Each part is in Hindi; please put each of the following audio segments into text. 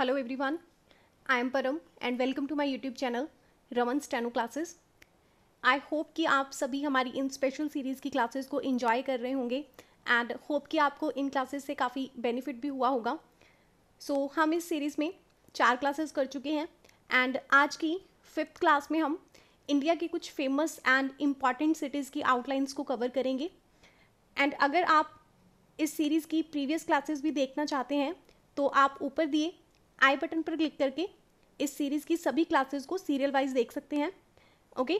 Hello everyone I am Param and welcome to my YouTube channel Raman Steno classes I hope कि आप सभी हमारी इन स्पेशल सीरीज़ की क्लासेस को इन्जॉय कर रहे होंगे एंड होप कि आपको इन क्लासेस से काफ़ी बेनिफिट भी हुआ होगा सो so, हम इस सीरीज़ में चार क्लासेस कर चुके हैं एंड आज की फिफ्थ क्लास में हम इंडिया के कुछ फेमस एंड इम्पॉर्टेंट सिटीज़ की आउटलाइंस को कवर करेंगे एंड अगर आप इस सीरीज़ की प्रीवियस क्लासेस भी देखना चाहते हैं तो आप ऊपर दिए आई बटन पर क्लिक करके इस सीरीज़ की सभी क्लासेस को सीरियल वाइज देख सकते हैं ओके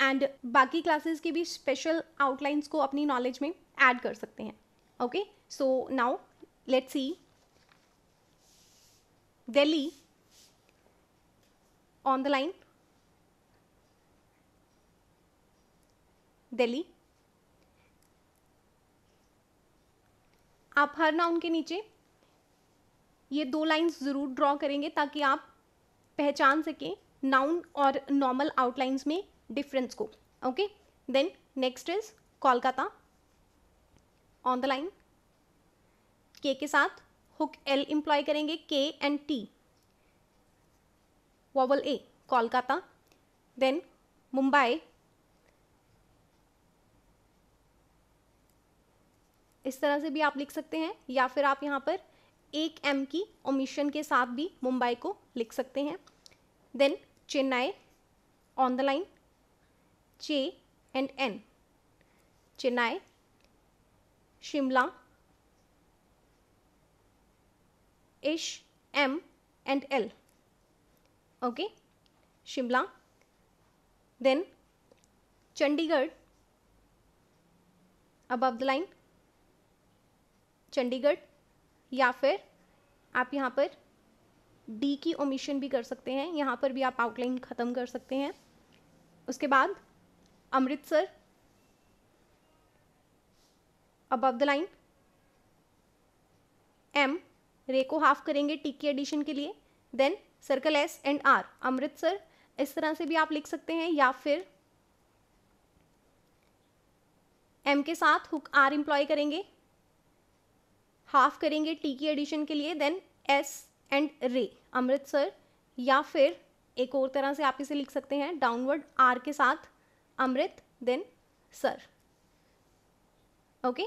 एंड बाकी क्लासेस के भी स्पेशल आउटलाइंस को अपनी नॉलेज में ऐड कर सकते हैं okay so now let see Delhi on the line Delhi आप हर नाउन के नीचे ये दो लाइंस ज़रूर ड्रॉ करेंगे ताकि आप पहचान सकें नाउन और नॉर्मल आउटलाइंस में डिफरेंस को okay then next is Kolkata on the line K के साथ हुक एल इम्प्लॉय करेंगे K and T vowel A Kolkata then Mumbai इस तरह से भी आप लिख सकते हैं या फिर आप यहाँ पर एक एम की ओमिशन के साथ भी मुंबई को लिख सकते हैं then Chennai on the line chay and N Chennai Shimla ish M and L okay Shimla then Chandigarh above the line Chandigarh या फिर आप यहाँ पर डी की ओमिशन भी कर सकते हैं यहाँ पर भी आप आउटलाइन ख़त्म कर सकते हैं उसके बाद Amritsar above the line M ray को हाफ करेंगे टी की एडिशन के लिए then circle S and R Amritsar इस तरह से भी आप लिख सकते हैं या फिर एम के साथ हुक आर इम्प्लॉय करेंगे हाफ करेंगे टी की एडिशन के लिए देन एस एंड रे अमृतसर या फिर एक और तरह से आप इसे लिख सकते हैं डाउनवर्ड आर के साथ अमृत देन सर ओके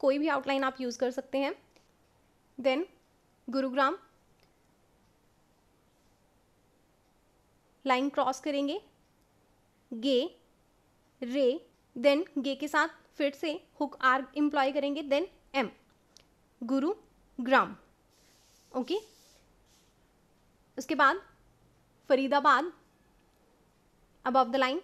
कोई भी आउटलाइन आप यूज़ कर सकते हैं देन गुरुग्राम लाइन क्रॉस करेंगे गे रे देन गे के साथ फिर से हुक आर इम्प्लॉय करेंगे then M Gurugram okay उसके बाद Faridabad above the line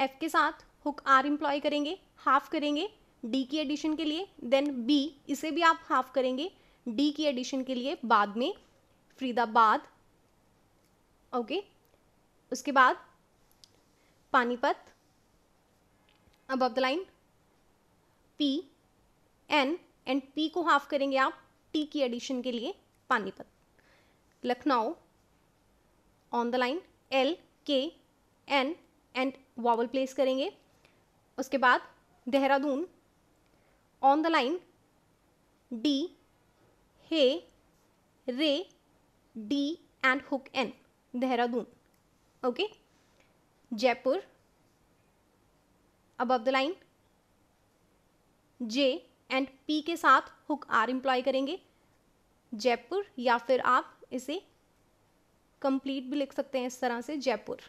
F के साथ हुक आर इम्प्लॉय करेंगे हाफ करेंगे डी की एडिशन के लिए देन बी इसे भी आप हाफ करेंगे डी की एडिशन के लिए बाद में फरीदाबाद ओके उसके बाद Panipat above the line P N and P को हाफ करेंगे आप टी की एडिशन के लिए Panipat Lucknow on the line L K N and vowel place करेंगे उसके बाद Dehradun on the line D hay ray D and hook N Dehradun okay Jaipur above the line J and P के साथ हुक आर इम्प्लॉय करेंगे जयपुर या फिर आप इसे कंप्लीट भी लिख सकते हैं इस तरह से Jaipur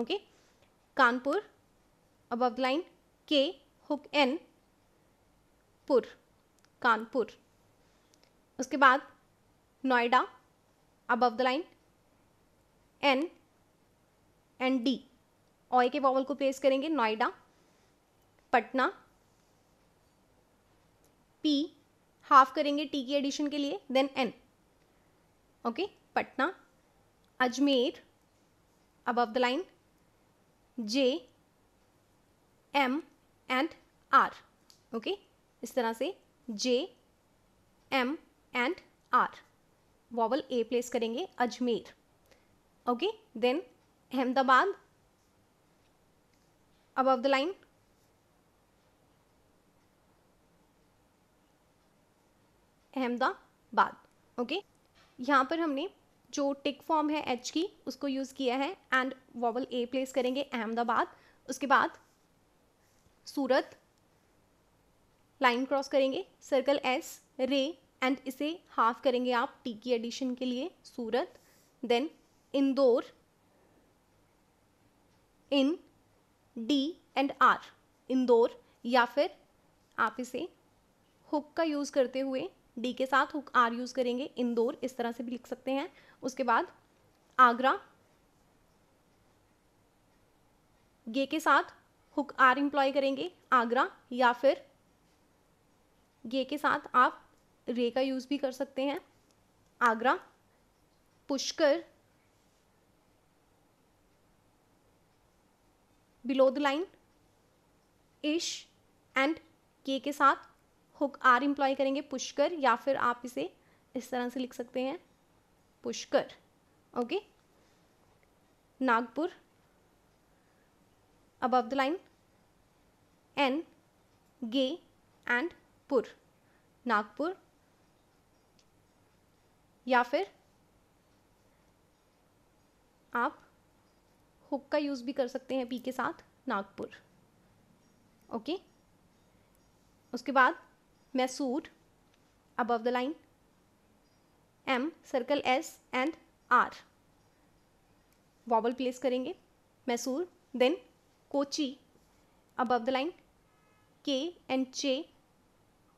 okay Kanpur above line K hook N पुर कानपुर उसके बाद Noida above the line N and D oy के वॉवल को प्लेस करेंगे नोएडा पटना पी हाफ करेंगे टी की एडिशन के लिए then N okay Patna Ajmer above the line J M and R okay इस तरह से J M and R vowel A place करेंगे Ajmer okay then Ahmedabad above the line Ahmedabad okay यहाँ पर हमने जो टिक फॉर्म है एच की उसको यूज़ किया है एंड वॉवल ए प्लेस करेंगे अहमदाबाद उसके बाद सूरत लाइन क्रॉस करेंगे सर्कल एस रे एंड इसे हाफ करेंगे आप टी की एडिशन के लिए Surat then Indore N D and R Indore या फिर आप इसे हुक का यूज़ करते हुए डी के साथ हुक आर यूज़ करेंगे इंदौर इस तरह से भी लिख सकते हैं उसके बाद आगरा गे के साथ हुक आर इम्प्लॉय करेंगे आगरा या फिर गे के साथ आप रे का यूज़ भी कर सकते हैं Agra Pushkar below the line ish and K के साथ हुक आर इम्प्लॉय करेंगे पुष्कर या फिर आप इसे इस तरह से लिख सकते हैं Pushkar okay Nagpur above the line N gay and पुर नागपुर या फिर आप हुक का यूज़ भी कर सकते हैं पी के साथ नागपुर ओके उसके बाद Masood above the line, M circle S and R. Vowel place करेंगे Mysore then Kochi above the line k and j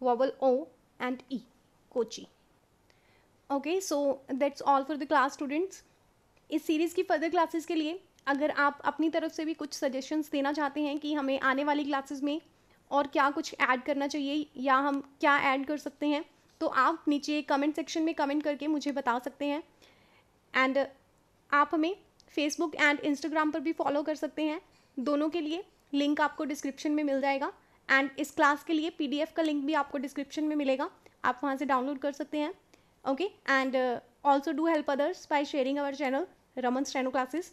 vowel o and e kochi okay so that's all for the class students इस सीरीज़ की फर्दर क्लासेस के लिए अगर आप अपनी तरफ से भी कुछ सजेशंस देना चाहते हैं कि हमें आने वाली क्लासेस में और क्या कुछ ऐड करना चाहिए या हम क्या ऐड कर सकते हैं तो आप नीचे कमेंट सेक्शन में कमेंट करके मुझे बता सकते हैं एंड आप हमें फेसबुक एंड इंस्टाग्राम पर भी फॉलो कर सकते हैं दोनों के लिए लिंक आपको डिस्क्रिप्शन में मिल जाएगा एंड इस क्लास के लिए पी का लिंक भी आपको डिस्क्रिप्शन में मिलेगा आप वहाँ से डाउनलोड कर सकते हैं okay and also do help others by sharing our channel Raman steno classes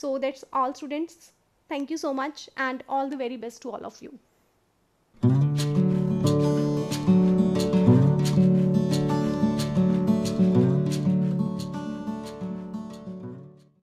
so that's all students thank you so much and all the very best to all of you